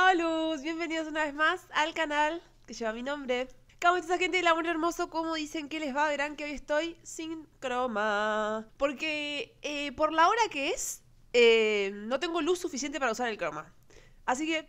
Hola, bienvenidos una vez más al canal que lleva mi nombre. ¿Cómo esta gente la amor hermoso? ¿Cómo dicen que les va? Verán que hoy estoy sin croma. Porque eh, por la hora que es, eh, no tengo luz suficiente para usar el croma. Así que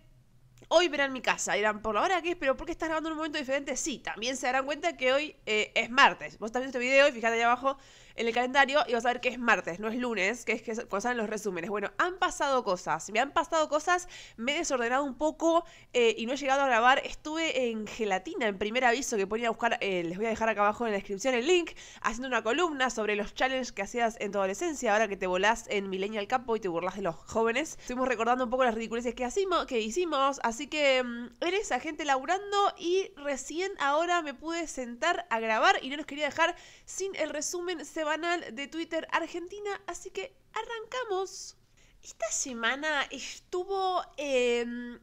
hoy verán mi casa. irán por la hora que es, pero ¿por qué estás grabando un momento diferente? Sí, también se darán cuenta que hoy eh, es martes. Vos estás viendo este video y fíjate ahí abajo en el calendario y vas a ver que es martes, no es lunes, que es que pasan los resúmenes. Bueno, han pasado cosas, me han pasado cosas, me he desordenado un poco eh, y no he llegado a grabar. Estuve en gelatina, en primer aviso que ponía a buscar, eh, les voy a dejar acá abajo en la descripción el link, haciendo una columna sobre los challenges que hacías en tu adolescencia, ahora que te volás en Millennial al Campo y te burlas de los jóvenes. Estuvimos recordando un poco las ridiculeces que, que hicimos, así que mm, eres agente laburando y recién ahora me pude sentar a grabar y no los quería dejar sin el resumen de Twitter Argentina, así que arrancamos. Esta semana estuvo em,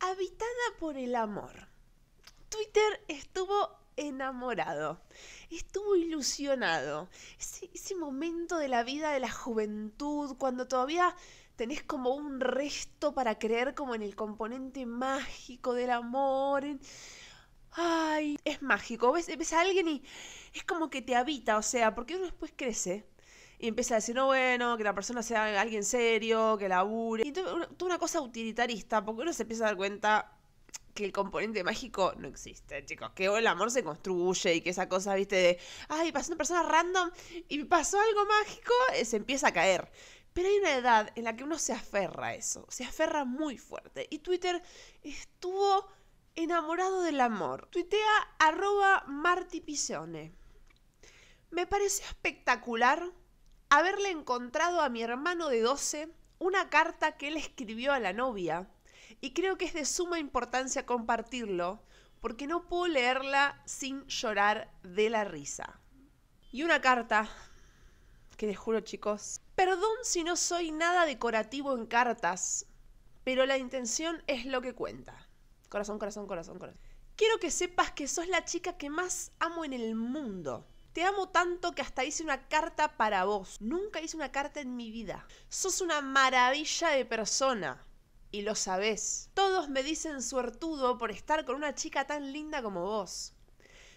habitada por el amor. Twitter estuvo enamorado, estuvo ilusionado. Ese, momento de la vida de la juventud, cuando todavía tenés como un resto para creer como en el componente mágico del amor. Ay, es mágico. Ves, ves a alguien y es como que te habita, o sea, porque uno después crece y empieza a decir, no, bueno, que la persona sea alguien serio, que labure. Y toda una cosa utilitarista, porque uno se empieza a dar cuenta que el componente mágico no existe, chicos. Que el amor se construye y que esa cosa, viste, de, ay, pasó una persona random y pasó algo mágico, eh, se empieza a caer. Pero hay una edad en la que uno se aferra a eso, se aferra muy fuerte. Y Twitter estuvo enamorado del amor. Tuitea arroba Marti Me pareció espectacular haberle encontrado a mi hermano de 12 una carta que él escribió a la novia y creo que es de suma importancia compartirlo porque no puedo leerla sin llorar de la risa. Y una carta que les juro chicos, perdón si no soy nada decorativo en cartas, pero la intención es lo que cuenta. Corazón, corazón, corazón, corazón. Quiero que sepas que sos la chica que más amo en el mundo. Te amo tanto que hasta hice una carta para vos. Nunca hice una carta en mi vida. Sos una maravilla de persona. Y lo sabés. Todos me dicen suertudo por estar con una chica tan linda como vos.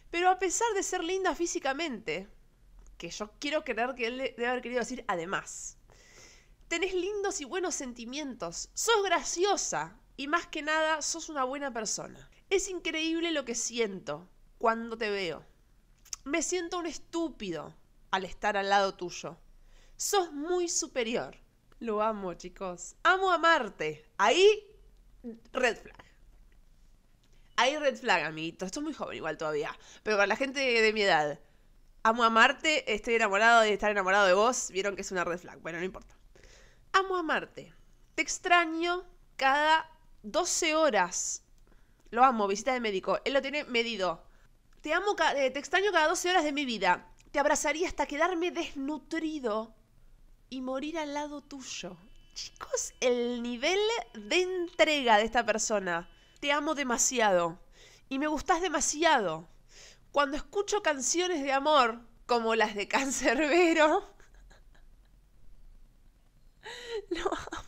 Pero a pesar de ser linda físicamente, que yo quiero creer que él debe haber querido decir además, tenés lindos y buenos sentimientos, sos graciosa, y más que nada, sos una buena persona. Es increíble lo que siento cuando te veo. Me siento un estúpido al estar al lado tuyo. Sos muy superior. Lo amo, chicos. Amo a Marte Ahí, red flag. Ahí red flag, amiguito. Estoy muy joven igual todavía. Pero para la gente de mi edad. Amo a Marte estoy enamorado de estar enamorado de vos. Vieron que es una red flag. Bueno, no importa. Amo a Marte Te extraño cada 12 horas. Lo amo, visita de médico. Él lo tiene medido. Te amo, eh, te extraño cada 12 horas de mi vida. Te abrazaría hasta quedarme desnutrido y morir al lado tuyo. Chicos, el nivel de entrega de esta persona. Te amo demasiado y me gustas demasiado. Cuando escucho canciones de amor, como las de Cancerbero, lo amo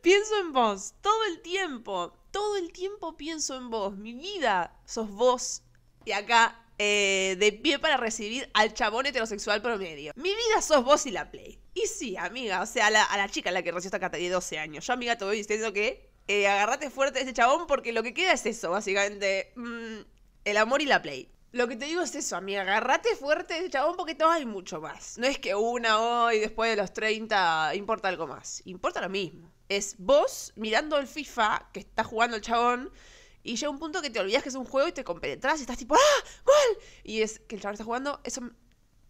pienso en vos, todo el tiempo, todo el tiempo pienso en vos, mi vida, sos vos. Y acá, eh, de pie para recibir al chabón heterosexual promedio. Mi vida sos vos y la play. Y sí, amiga, o sea, a la, chica a la que esta acá de 12 años. Yo, amiga, te voy diciendo que eh, agarrate fuerte a ese chabón porque lo que queda es eso, básicamente. Mm, el amor y la play. Lo que te digo es eso, amiga, agarrate fuerte de chabón porque todavía hay mucho más. No es que una hoy, después de los 30, importa algo más. Importa lo mismo es vos mirando el FIFA que está jugando el chabón y llega un punto que te olvidas que es un juego y te compenetras y estás tipo ¡Ah! ¡Gol! Y es que el chabón está jugando, eso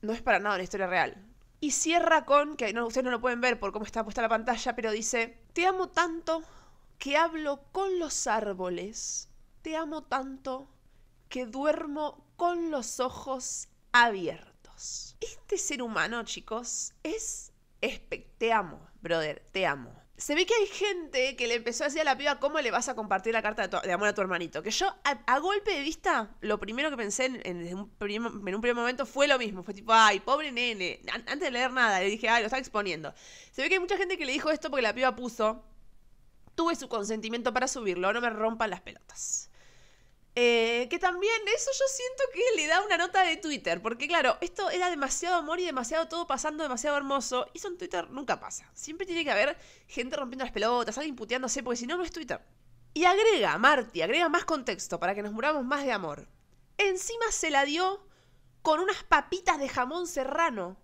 no es para nada una historia real. Y cierra con, que ustedes no lo pueden ver por cómo está puesta la pantalla, pero dice, te amo tanto que hablo con los árboles, te amo tanto que duermo con los ojos abiertos. Este ser humano, chicos, es, es te amo, brother, te amo se ve que hay gente que le empezó a decir a la piba cómo le vas a compartir la carta de, amor a tu hermanito. Que yo, a, golpe de vista, lo primero que pensé en, un primer momento fue lo mismo. Fue tipo, ay, pobre nene. antes de leer nada, le dije, ay, lo está exponiendo. Se ve que hay mucha gente que le dijo esto porque la piba puso, tuve su consentimiento para subirlo, no me rompan las pelotas. Eh, que también eso yo siento que le da una nota de Twitter, porque claro, esto era demasiado amor y demasiado todo pasando, demasiado hermoso, y eso en Twitter nunca pasa. Siempre tiene que haber gente rompiendo las pelotas, alguien puteándose, porque si no, no es Twitter. Y agrega, Marty, agrega más contexto para que nos muramos más de amor. Encima se la dio con unas papitas de jamón serrano,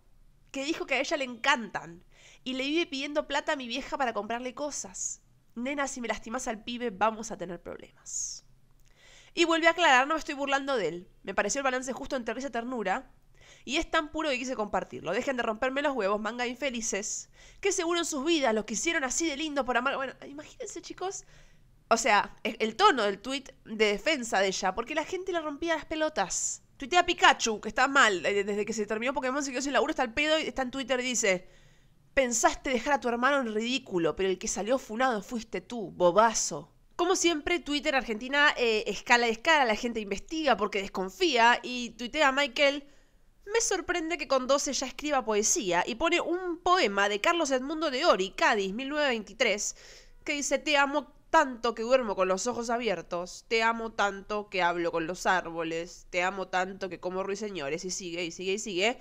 que dijo que a ella le encantan, y le vive pidiendo plata a mi vieja para comprarle cosas. Nena, si me lastimas al pibe, vamos a tener problemas. Y vuelve a aclarar, no me estoy burlando de él. Me pareció el balance justo entre risa y ternura. Y es tan puro que quise compartirlo. Dejen de romperme los huevos, manga infelices. Que seguro en sus vidas los hicieron así de lindo por amar. Bueno, imagínense, chicos. O sea, el tono del tuit de defensa de ella, porque la gente le rompía las pelotas. Tuitea a Pikachu, que está mal. Eh, desde que se terminó Pokémon se quedó sin laburo, está al pedo y está en Twitter y dice: Pensaste dejar a tu hermano en ridículo, pero el que salió funado fuiste tú, bobazo. Como siempre, Twitter Argentina eh, escala de escala, la gente investiga porque desconfía y tuitea a Michael. Me sorprende que con 12 ya escriba poesía y pone un poema de Carlos Edmundo de Ori, Cádiz, 1923, que dice: Te amo tanto que duermo con los ojos abiertos, te amo tanto que hablo con los árboles, te amo tanto que como ruiseñores, y sigue, y sigue, y sigue.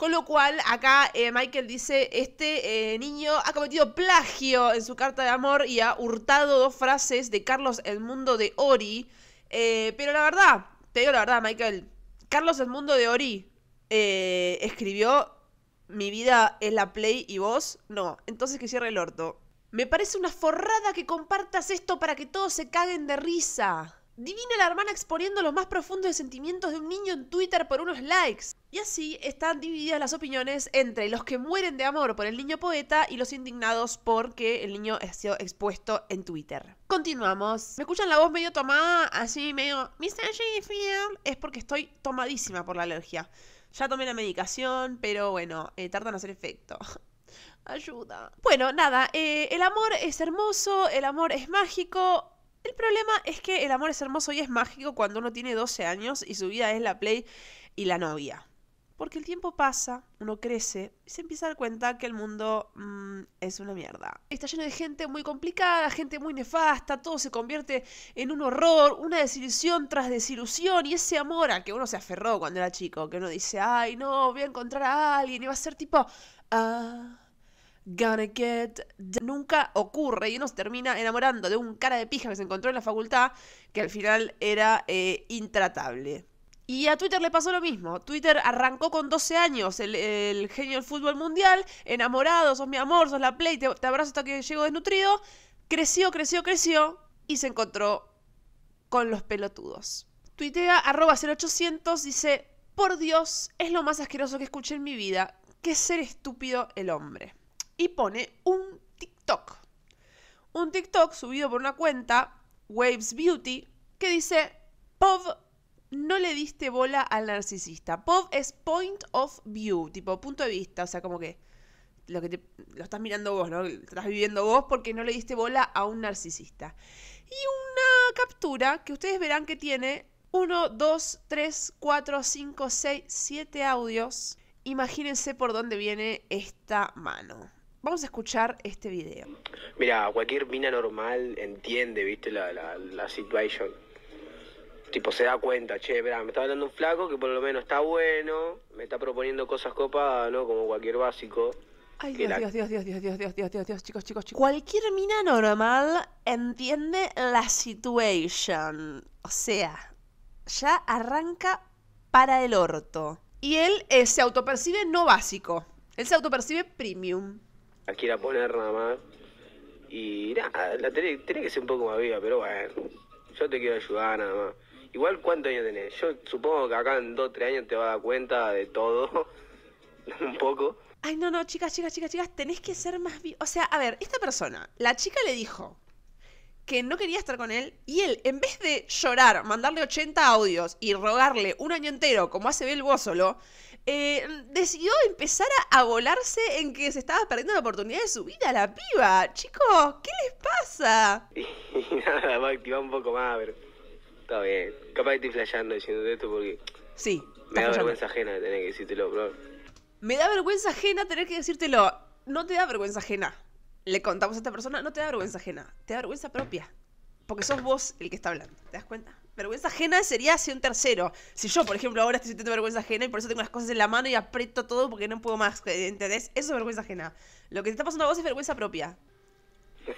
Con lo cual, acá eh, Michael dice, este eh, niño ha cometido plagio en su carta de amor y ha hurtado dos frases de Carlos El de Ori. Eh, pero la verdad, te digo la verdad, Michael, Carlos El de Ori escribió, mi vida es la play y vos, no. Entonces que cierre el orto. Me parece una forrada que compartas esto para que todos se caguen de risa. Divina la hermana exponiendo los más profundos sentimientos de un niño en Twitter por unos likes. Y así están divididas las opiniones entre los que mueren de amor por el niño poeta y los indignados porque el niño ha sido expuesto en Twitter. Continuamos. Me escuchan la voz medio tomada, así medio... Es porque estoy tomadísima por la alergia. Ya tomé la medicación, pero bueno, eh, tardan tarda en hacer efecto. Ayuda. Bueno, nada, eh, el amor es hermoso, el amor es mágico, el problema es que el amor es hermoso y es mágico cuando uno tiene 12 años y su vida es la play y la novia. Porque el tiempo pasa, uno crece y se empieza a dar cuenta que el mundo mm, es una mierda. Está lleno de gente muy complicada, gente muy nefasta, todo se convierte en un horror, una desilusión tras desilusión y ese amor a que uno se aferró cuando era chico, que uno dice, ay no, voy a encontrar a alguien y va a ser tipo, ah, Gonna get nunca ocurre y uno se termina enamorando de un cara de pija que se encontró en la facultad que al final era eh, intratable. Y a Twitter le pasó lo mismo. Twitter arrancó con 12 años, el, genio del fútbol mundial, enamorado, sos mi amor, sos la play, te, abrazo hasta que llego desnutrido. Creció, creció, creció y se encontró con los pelotudos. Tuitea arroba 0800, dice, por Dios, es lo más asqueroso que escuché en mi vida. Qué ser estúpido el hombre y pone un TikTok. Un TikTok subido por una cuenta, Waves Beauty, que dice, Pov, no le diste bola al narcisista. Pov es point of view, tipo punto de vista, o sea, como que lo que lo estás mirando vos, ¿no? estás viviendo vos porque no le diste bola a un narcisista. Y una captura que ustedes verán que tiene 1, 2, 3, 4, 5, 6, 7 audios. Imagínense por dónde viene esta mano. Vamos a escuchar este video. Mira, cualquier mina normal entiende, viste, la, la, situación. Tipo, se da cuenta, che, verá, me está hablando un flaco que por lo menos está bueno, me está proponiendo cosas copadas, ¿no? Como cualquier básico. Ay, Dios, Dios, Dios, Dios, Dios, Dios, Dios, Dios, Dios, chicos, chicos, chicos. Cualquier mina normal entiende la situación. O sea, ya arranca para el orto. Y él eh, se autopercibe no básico. Él se autopercibe premium quiera poner nada más. Y nada, la tenés, que ser un poco más viva, pero bueno, yo te quiero ayudar nada más. Igual, ¿cuánto años tenés? Yo supongo que acá en o tres años te vas a dar cuenta de todo, un poco. Ay, no, no, chicas, chicas, chicas, chicas, tenés que ser más viva. O sea, a ver, esta persona, la chica le dijo, que no quería estar con él y él, en vez de llorar, mandarle 80 audios y rogarle un año entero como hace Bel Bósolo, eh, decidió empezar a, volarse en que se estaba perdiendo la oportunidad de su vida, la piba. Chicos, ¿qué les pasa? Y nada, va a activar un poco más, pero está bien. Capaz que estoy flasheando diciéndote esto porque... Sí. Me da vergüenza ajena tener que decírtelo, bro. Me da vergüenza ajena tener que decírtelo. No te da vergüenza ajena. Le contamos a esta persona, no te da vergüenza ajena. Te da vergüenza propia. Porque sos vos el que está hablando. ¿Te das cuenta? vergüenza ajena sería hacia un tercero. Si yo, por ejemplo, ahora estoy sintiendo vergüenza ajena y por eso tengo las cosas en la mano y aprieto todo porque no puedo más, ¿eh? ¿entendés? Eso es vergüenza ajena. Lo que te está pasando a vos es vergüenza propia.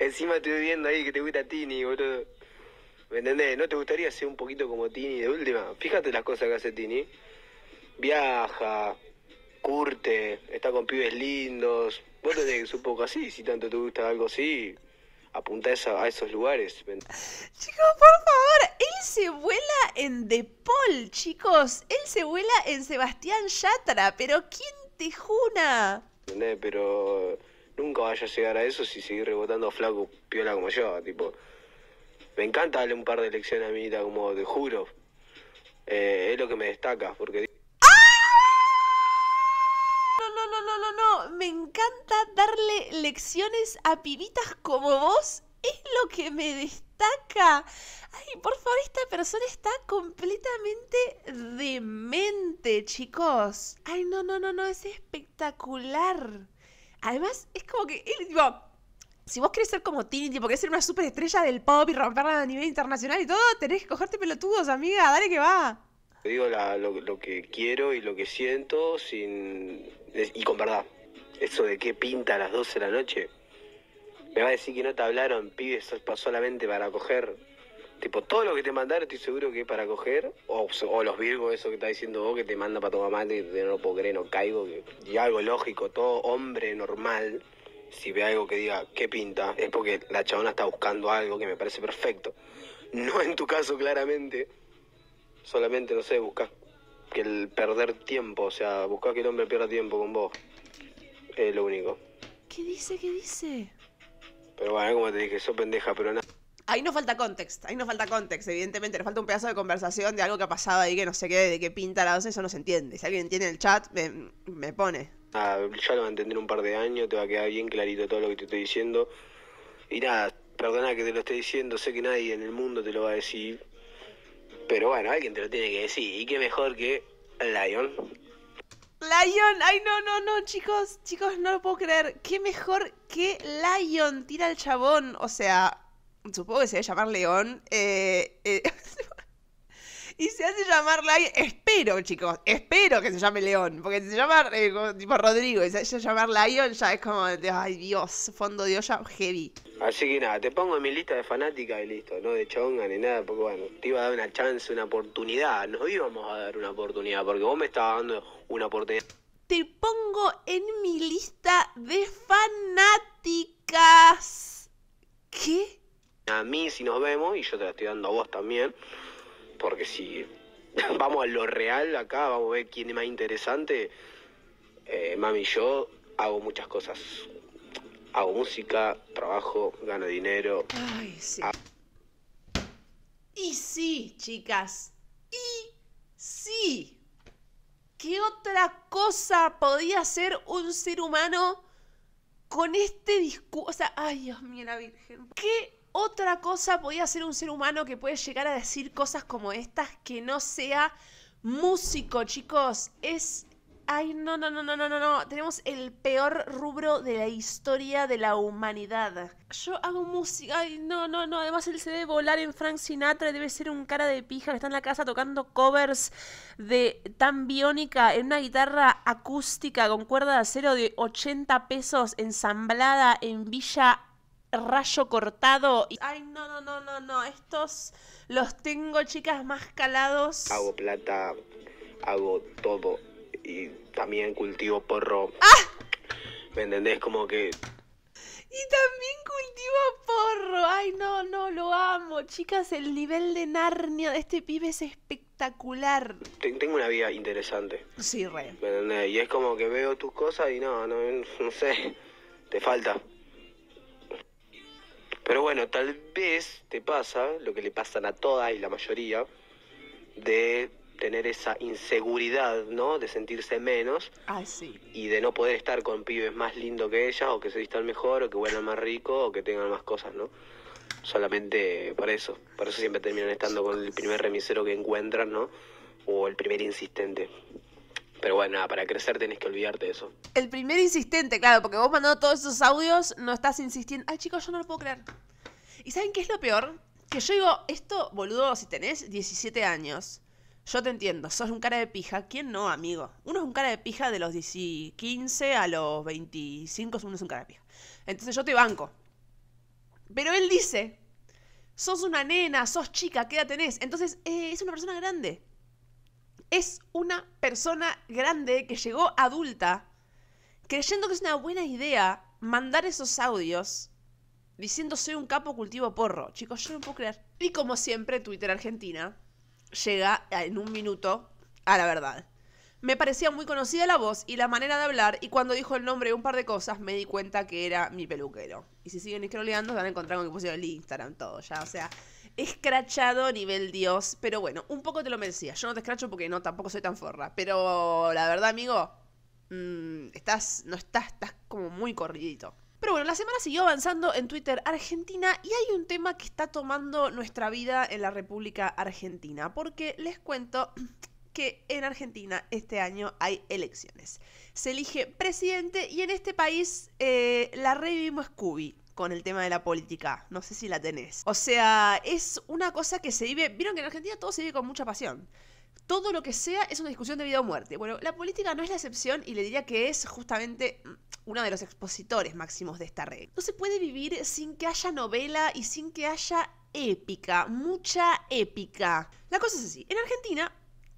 Encima estoy viendo ahí que te gusta Tini, boludo. ¿Me entendés? ¿No te gustaría ser un poquito como Tini de última? Fíjate las cosas que hace Tini. Viaja, curte, está con pibes lindos. Vos tenés un poco así, si tanto te gusta algo así apunta a esos lugares. Chicos, por favor, él se vuela en De Paul, chicos. Él se vuela en Sebastián Yatra, pero ¿quién te juna? Pero nunca vaya a llegar a eso si sigue rebotando a flaco piola como yo, tipo. Me encanta darle un par de lecciones a mi como te juro. Eh, es lo que me destaca, porque... me encanta darle lecciones a pibitas como vos. Es lo que me destaca. Ay, por favor, esta persona está completamente demente, chicos. Ay, no, no, no, no, es espectacular. Además, es como que si vos querés ser como Tini, tipo, querés ser una superestrella del pop y romperla a nivel internacional y todo, tenés que cogerte pelotudos, amiga, dale que va. te Digo lo, lo, que quiero y lo que siento sin y con verdad. Eso de qué pinta a las 12 de la noche. Me va a decir que no te hablaron, pibes, solamente para coger. Tipo, todo lo que te mandaron estoy seguro que es para coger. O, los virgos, eso que está diciendo vos, que te manda para tomar mate, y no lo puedo no caigo. y algo lógico, todo hombre normal, si ve algo que diga, ¿qué pinta? Es porque la chabona está buscando algo que me parece perfecto. No en tu caso, claramente. Solamente, no sé, buscas que el perder tiempo, o sea, busca que el hombre pierda tiempo con vos. Es lo único. ¿Qué dice? ¿Qué dice? Pero bueno, como te dije, sos pendeja, pero nada. Ahí no falta contexto, ahí no falta contexto, evidentemente. Nos falta un pedazo de conversación de algo que ha pasado ahí que no sé qué, de qué pinta la cosa, eso no se entiende. Si alguien tiene el chat, me, me pone. Nada, ah, ya lo va a entender un par de años, te va a quedar bien clarito todo lo que te estoy diciendo. Y nada, perdona que te lo esté diciendo, sé que nadie en el mundo te lo va a decir. Pero bueno, alguien te lo tiene que decir. Y qué mejor que Lion. Lion, ay no, no, no, chicos, chicos, no lo puedo creer. Qué mejor que Lion tira el chabón. O sea, supongo que se debe llamar León. Eh, eh, y se hace llamar Lion. Espero, chicos, espero que se llame León. Porque si se llama eh, tipo Rodrigo y se hace llamar Lion, ya es como, ay Dios, fondo de olla heavy. Así que nada, te pongo en mi lista de fanática y listo, no de chonga ni nada, porque bueno, te iba a dar una chance, una oportunidad, No íbamos a dar una oportunidad, porque vos me estabas dando una oportunidad. Te pongo en mi lista de fanáticas. ¿Qué? A mí si nos vemos, y yo te la estoy dando a vos también, porque si vamos a lo real acá, vamos a ver quién es más interesante, eh, Mami mami, yo hago muchas cosas. Hago música, trabajo, gano dinero. Ay, sí. Ah. Y sí, chicas. Y sí. ¿Qué otra cosa podía ser un ser humano con este discurso? O sea, ay Dios mío, la Virgen. ¿Qué otra cosa podía hacer un ser humano que puede llegar a decir cosas como estas que no sea músico, chicos? Es Ay, no, no, no, no, no, no, no. Tenemos el peor rubro de la historia de la humanidad. Yo hago música. Ay, no, no, no. Además, él se debe volar en Frank Sinatra. Debe ser un cara de pija que está en la casa tocando covers de tan biónica en una guitarra acústica con cuerda de acero de 80 pesos ensamblada en Villa rayo cortado. Ay, no, no, no, no, no. Estos los tengo, chicas, más calados. Hago plata, hago todo y también cultivo porro. ¡Ah! ¿Me entendés? Como que y también cultivo porro. Ay, no, no, lo amo. Chicas, el nivel de Narnia de este pibe es espectacular. Tengo una vida interesante. Sí, re. ¿Me entendés? Y es como que veo tus cosas y no, no sé. Te falta. Pero bueno, tal vez te pasa lo que le pasan a todas y la mayoría de tener esa inseguridad, ¿no? De sentirse menos. Ah, sí. Y de no poder estar con pibes más lindos que ella, o que se vistan mejor, o que huelan más rico, o que tengan más cosas, ¿no? Solamente por eso. Por eso siempre terminan estando con el primer remisero que encuentran, ¿no? O el primer insistente. Pero bueno, para crecer tenés que olvidarte de eso. El primer insistente, claro, porque vos mandando todos esos audios no estás insistiendo. Ay, chicos, yo no lo puedo creer. ¿Y saben qué es lo peor? Que yo digo, esto, boludo, si tenés 17 años, yo te entiendo, sos un cara de pija. ¿Quién no, amigo? Uno es un cara de pija de los 15 a los 25, uno es un cara de pija. Entonces yo te banco. Pero él dice, sos una nena, sos chica, ¿qué edad tenés? Entonces eh, es una persona grande. Es una persona grande que llegó adulta, creyendo que es una buena idea mandar esos audios diciendo soy un capo cultivo porro. Chicos, yo no puedo creer. Y como siempre, Twitter Argentina llega en un minuto a la verdad. Me parecía muy conocida la voz y la manera de hablar, y cuando dijo el nombre de un par de cosas me di cuenta que era mi peluquero. Y si siguen escroleando se van a encontrar con que pusieron el Instagram, todo ya. O sea, escrachado nivel Dios. Pero bueno, un poco te lo merecía. Yo no te escracho porque no, tampoco soy tan forra. Pero la verdad, amigo, mm, estás, no estás, estás como muy corridito. Pero bueno, la semana siguió avanzando en Twitter Argentina y hay un tema que está tomando nuestra vida en la República Argentina, porque les cuento que en Argentina este año hay elecciones. Se elige presidente y en este país eh, la revivimos Scooby con el tema de la política. No sé si la tenés. O sea, es una cosa que se vive. Vieron que en Argentina todo se vive con mucha pasión todo lo que sea es una discusión de vida o muerte. Bueno, la política no es la excepción y le diría que es justamente mm, uno de los expositores máximos de esta red. No se puede vivir sin que haya novela y sin que haya épica, mucha épica. La cosa es así, en Argentina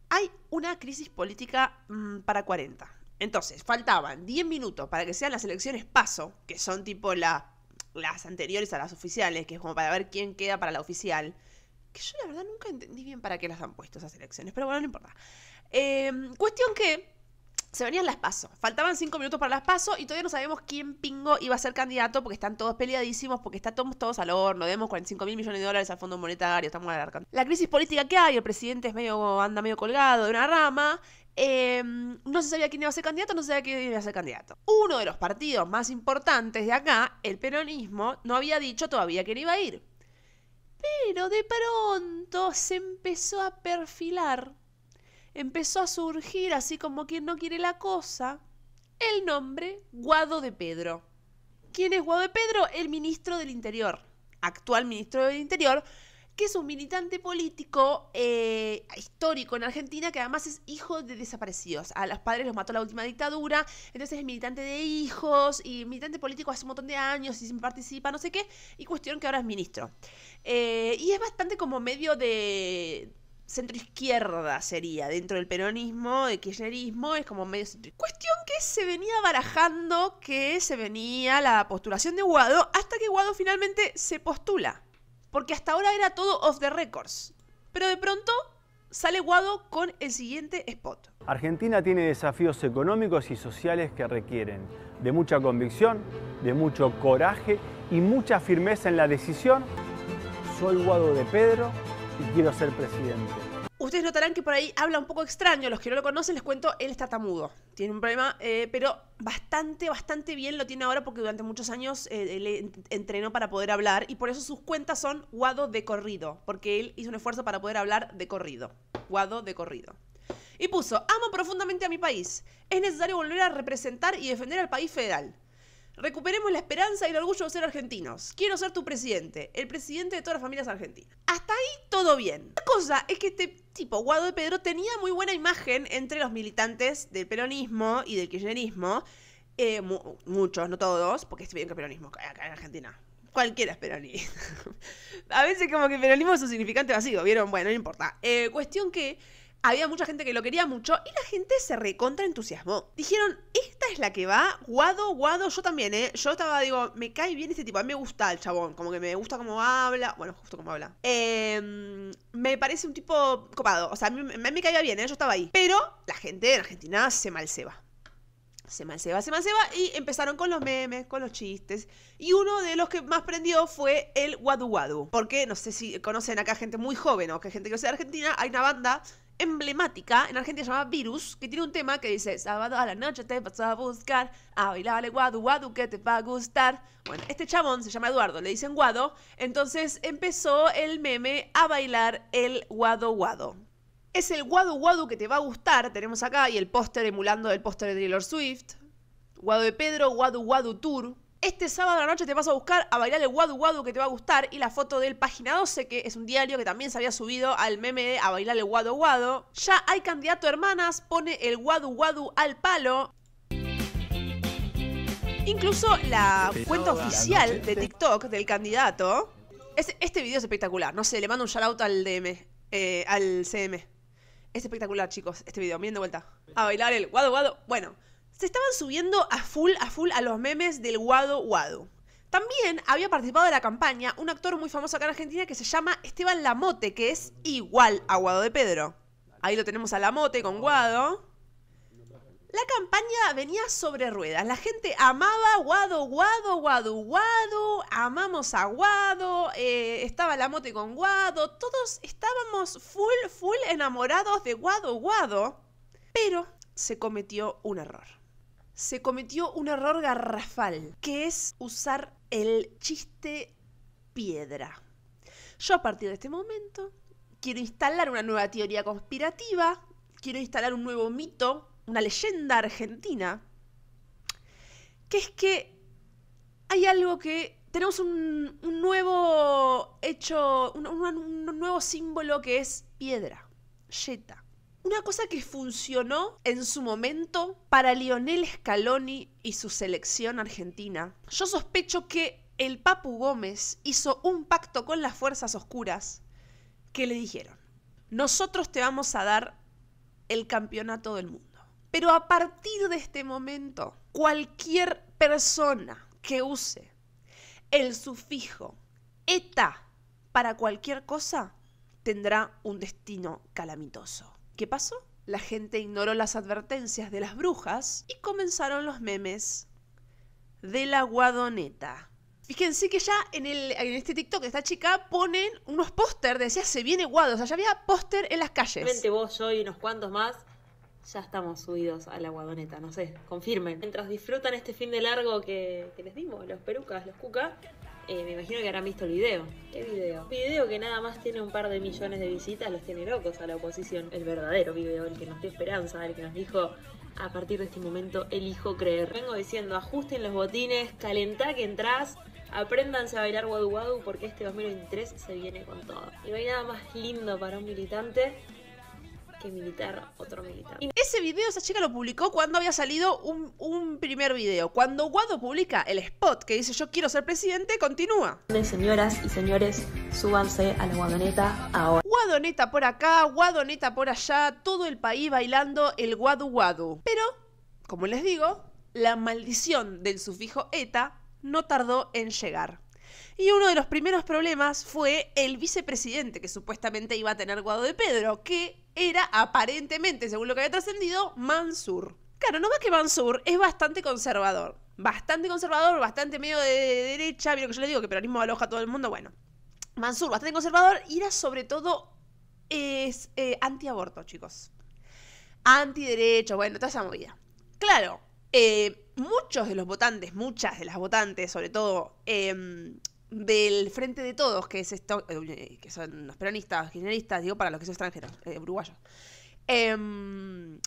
hay una crisis política mm, para 40. Entonces, faltaban 10 minutos para que sean las elecciones paso, que son tipo las anteriores a las oficiales, que es como para ver quién queda para la oficial que yo la verdad nunca entendí bien para qué las han puesto esas elecciones, pero bueno, no importa. Em, cuestión que se venían las pasos. Faltaban cinco minutos para las pasos y todavía no sabemos quién pingo iba a ser candidato porque están todos peleadísimos, porque estamos todos al horno, demos 45 mil millones de dólares al Fondo Monetario, estamos la La crisis política que hay, el presidente es medio, anda medio colgado de una rama. Em, no se sabía quién iba a ser candidato, no se sabía quién iba a ser candidato. Uno de los partidos más importantes de acá, el peronismo, no había dicho todavía quién iba a ir. Pero de pronto se empezó a perfilar, empezó a surgir, así como quien no quiere la cosa, el nombre Guado de Pedro. ¿Quién es Guado de Pedro? El ministro del Interior, actual ministro del Interior, que es un militante político eh, histórico en Argentina, que además es hijo de desaparecidos. A los padres los mató la última dictadura, entonces es militante de hijos y militante político hace un montón de años y participa, no sé qué, y cuestión que ahora es ministro. Eh, y es bastante como medio de centro izquierda sería dentro del peronismo, del kirchnerismo, es como medio centro. Cuestión que se venía barajando, que se venía la postulación de Guado, hasta que Guado finalmente se postula. Porque hasta ahora era todo off the records. Pero de pronto sale Guado con el siguiente spot. Argentina tiene desafíos económicos y sociales que requieren de mucha convicción, de mucho coraje y mucha firmeza en la decisión. Soy Guado de Pedro y quiero ser presidente. Ustedes notarán que por ahí habla un poco extraño. Los que no lo conocen, les cuento, él está tamudo. Tiene un problema, eh, pero bastante, bastante bien lo tiene ahora porque durante muchos años eh, él entrenó para poder hablar y por eso sus cuentas son Guado de corrido, porque él hizo un esfuerzo para poder hablar de corrido. Guado de corrido. Y puso, amo profundamente a mi país. Es necesario volver a representar y defender al país federal. Recuperemos la esperanza y el orgullo de ser argentinos. Quiero ser tu presidente, el presidente de todas las familias argentinas. Hasta ahí todo bien. La cosa es que este tipo, Guado de Pedro, tenía muy buena imagen entre los militantes del peronismo y del kirchnerismo. Eh, muchos, no todos, porque estoy bien que peronismo acá en Argentina. Cualquiera es peronista a veces como que peronismo es un significante vacío, ¿vieron? Bueno, no importa. Eh, cuestión que había mucha gente que lo quería mucho y la gente se recontra entusiasmo Dijeron, esta es la que va, guado, guado, yo también, ¿eh? Yo estaba, digo, me cae bien este tipo, a mí me gusta el chabón, como que me gusta cómo habla, bueno, justo cómo habla. Eh, me parece un tipo copado, o sea, a mí, me caía bien, ¿eh? Yo estaba ahí. Pero la gente en Argentina se malceba se va se va y empezaron con los memes, con los chistes. Y uno de los que más prendió fue el Guadu Guadu Porque no sé si conocen acá gente muy joven o que gente que no sea de Argentina, hay una banda emblemática en Argentina se llama Virus, que tiene un tema que dice, sábado a la noche te vas a buscar, a el guado guado que te va a gustar. Bueno, este chabón se llama Eduardo, le dicen guado, entonces empezó el meme a bailar el guado guado. Es el Guado Guado que te va a gustar, tenemos acá, y el póster emulando el póster de Taylor Swift. Guado de Pedro, Guado Guado tour, este sábado a la noche te vas a buscar a bailar el Wadu Guadu que te va a gustar y la foto del Página 12, que es un diario que también se había subido al meme a bailar el guado guado Ya hay candidato hermanas, pone el Wadu Guadu al palo. Incluso la cuenta oficial de TikTok del candidato. Es, este video es espectacular, no sé, le mando un shoutout al DM, eh, al CM. Es espectacular, chicos, este video. Miren de vuelta. A bailar el guado guado. Bueno, se estaban subiendo a full, a full a los memes del Guado Guado. También había participado de la campaña un actor muy famoso acá en Argentina que se llama Esteban Lamote, que es igual a Guado de Pedro. Ahí lo tenemos a Lamote con Guado. La campaña venía sobre ruedas. La gente amaba Guado, Guado, Guado, Guado. Amamos a Guado. Eh, estaba Lamote con Guado. Todos estábamos full, full enamorados de Guado, Guado. Pero se cometió un error se cometió un error garrafal, que es usar el chiste piedra. Yo a partir de este momento quiero instalar una nueva teoría conspirativa, quiero instalar un nuevo mito, una leyenda argentina, que es que hay algo que tenemos un, nuevo hecho, un, un, nuevo símbolo que es piedra, yeta. Una cosa que funcionó en su momento para Lionel Scaloni y su selección argentina. Yo sospecho que el Papu Gómez hizo un pacto con las fuerzas oscuras que le dijeron, nosotros te vamos a dar el campeonato del mundo. Pero a partir de este momento, cualquier persona que use el sufijo eta para cualquier cosa tendrá un destino calamitoso. ¿Qué pasó? La gente ignoró las advertencias de las brujas y comenzaron los memes de la guadoneta. Fíjense que ya en, este TikTok de esta chica ponen unos póster, decía se viene guado, o sea, ya había póster en las calles. Vente vos, yo y unos cuantos más, ya estamos subidos a la guadoneta, no sé, confirmen. Mientras disfrutan este fin de largo que, que les dimos, los perucas, los cucas, eh, me imagino que habrán visto el video. ¿Qué video? Video que nada más tiene un par de millones de visitas, los tiene locos a la oposición. El verdadero video, el que nos dio esperanza, el que nos dijo, a partir de este momento elijo creer. Vengo diciendo, ajusten los botines, calentá que entras, apréndanse a bailar Wadu Wadu porque este 2023 se viene con todo. Y no hay nada más lindo para un militante militar otro militar. ese video, esa chica lo publicó cuando había salido un, primer video. Cuando Guado publica el spot que dice yo quiero ser presidente, continúa. Señoras y señores, súbanse a la guadoneta ahora. Guadoneta por acá, guadoneta por allá, todo el país bailando el guadu guadu. Pero, como les digo, la maldición del sufijo eta no tardó en llegar. Y uno de los primeros problemas fue el vicepresidente que supuestamente iba a tener Guado de Pedro, que era aparentemente, según lo que había trascendido, Mansur. Claro, no más que Mansur es bastante conservador. Bastante conservador, bastante medio de derecha. Mira que yo le digo que peronismo aloja a todo el mundo. Bueno, Mansur, bastante conservador, y era sobre todo es eh, antiaborto, chicos. Antiderecho, bueno, toda esa movida. Claro, eh, muchos de los votantes, muchas de las votantes, sobre todo em, del Frente de Todos, que es esto, eh, que son los peronistas, generalistas digo para los que son extranjeros, eh, uruguayos, em,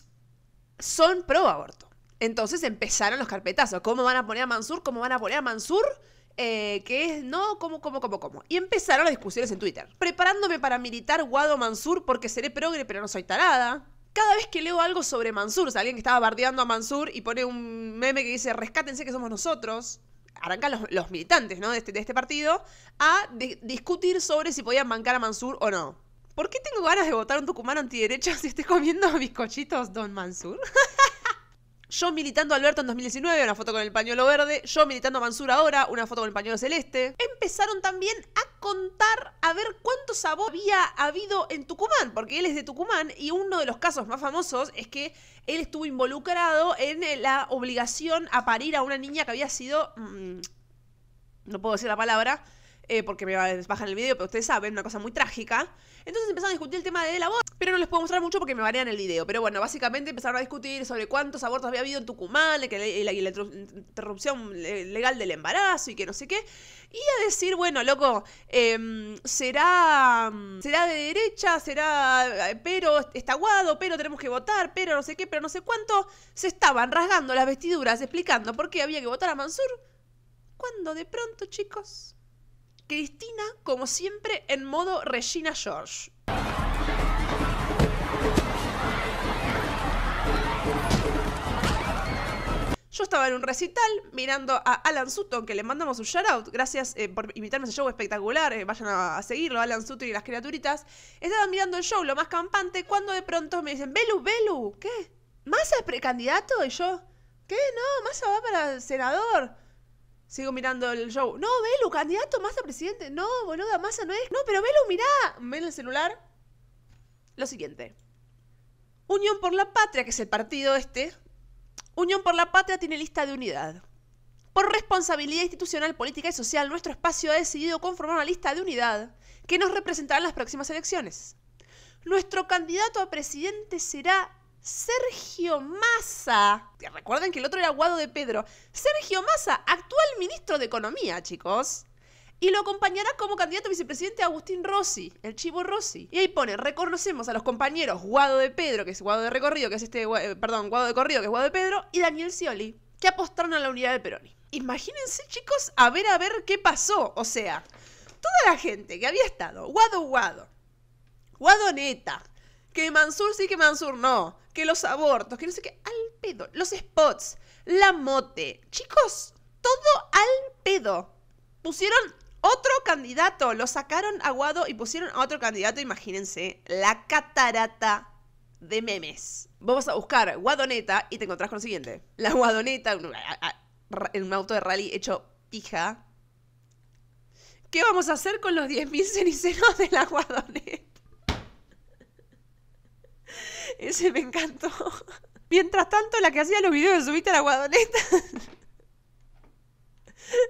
son pro aborto. Entonces empezaron los carpetazos. ¿Cómo van a poner a Mansur? ¿Cómo van a poner a Mansur? Eh, que es no, ¿cómo, cómo, cómo, cómo? Y empezaron las discusiones en Twitter. Preparándome para militar Guado Mansur porque seré progre, pero no soy tarada. Cada vez que leo algo sobre Mansur, o alguien que estaba bardeando a Mansur y pone un meme que dice, rescátense que somos nosotros arrancan los, militantes ¿no? de, este, este partido a discutir sobre si podían bancar a Mansur o no. ¿Por qué tengo ganas de votar un tucumano antiderecho si estoy comiendo bizcochitos, don Mansur? Yo militando Alberto en 2019, una foto con el pañuelo verde. Yo militando a Mansur ahora, una foto con el pañuelo celeste. Empezaron también a contar a ver cuánto sabor había habido en Tucumán, porque él es de Tucumán y uno de los casos más famosos es que él estuvo involucrado en eh, la obligación a parir a una niña que había sido... Mm, no puedo decir la palabra, eh, porque me bajan el video, pero ustedes saben, una cosa muy trágica. Entonces empezaron a discutir el tema de la voz, pero no les puedo mostrar mucho porque me banean el video. Pero bueno, básicamente empezaron a discutir sobre cuántos abortos había habido en Tucumán, que la, interrupción legal del embarazo y que no sé qué. Y a decir, bueno, loco, em, será, será de derecha, será, eh, pero está aguado, pero tenemos que votar, pero no sé qué, pero no sé cuánto. Se estaban rasgando las vestiduras explicando por qué había que votar a Mansur. Cuando de pronto, chicos, Cristina, como siempre, en modo Regina George. Yo estaba en un recital mirando a Alan Sutton, que le mandamos un shout out. Gracias eh, por invitarnos a ese show espectacular. Eh, vayan a, seguirlo, Alan Sutton y las criaturitas. Estaba mirando el show, lo más campante, cuando de pronto me dicen: Belu, Belu, ¿qué? ¿Massa es precandidato? Y yo, ¿qué? No, Massa va para senador. Sigo mirando el show. No, Belu, candidato a presidente. No, boluda, Massa no es. No, pero Belu, mirá. en el celular. Lo siguiente. Unión por la Patria, que es el partido este. Unión por la Patria tiene lista de unidad. Por responsabilidad institucional, política y social, nuestro espacio ha decidido conformar una lista de unidad que nos representará en las próximas elecciones. Nuestro candidato a presidente será Sergio Massa, recuerden que el otro era Guado de Pedro, Sergio Massa, actual ministro de Economía, chicos, y lo acompañará como candidato a vicepresidente Agustín Rossi, el chivo Rossi. Y ahí pone, reconocemos a los compañeros Guado de Pedro, que es Guado de Recorrido, que es este, eh, perdón, Guado de Corrido, que es Guado de Pedro, y Daniel Scioli, que apostaron a la unidad de Peroni. Imagínense, chicos, a ver a ver qué pasó. O sea, toda la gente que había estado, Guado Guado, Guado Neta, que Mansur sí, que Mansur no, que los abortos, que no sé qué, al pedo. Los spots, la mote. Chicos, todo al pedo. Pusieron otro candidato, lo sacaron a Guado y pusieron a otro candidato, imagínense, la catarata de memes. Vamos a buscar guadoneta y te encontrás con lo siguiente. La guadoneta, en un auto de rally hecho pija. ¿Qué vamos a hacer con los 10.000 ceniceros de la guadoneta? Ese me encantó. Mientras tanto, la que hacía los videos de subiste a la guadoneta.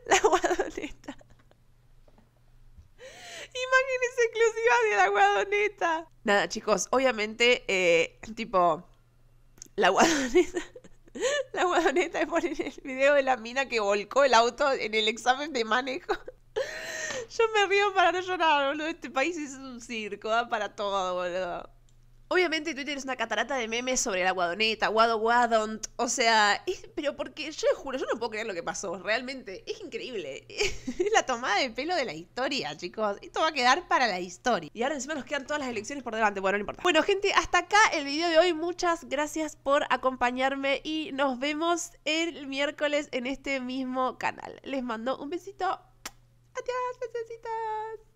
La guadoneta. Imágenes exclusivas de la guadoneta. Nada, chicos, obviamente, eh, tipo, la guadoneta. La guadoneta es poner el video de la mina que volcó el auto en el examen de manejo. Yo me río para no llorar, boludo. Este país es un circo, para todo, boludo. Obviamente Twitter es una catarata de memes sobre la guadoneta, guado guadont, o sea, pero porque yo juro, yo no puedo creer lo que pasó, realmente, es increíble, es la tomada de pelo de la historia, chicos, esto va a quedar para la historia. Y ahora encima nos quedan todas las elecciones por delante, bueno, no importa. Bueno, gente, hasta acá el video de hoy, muchas gracias por acompañarme y nos vemos el miércoles en este mismo canal. Les mando un besito, adiós, besitos.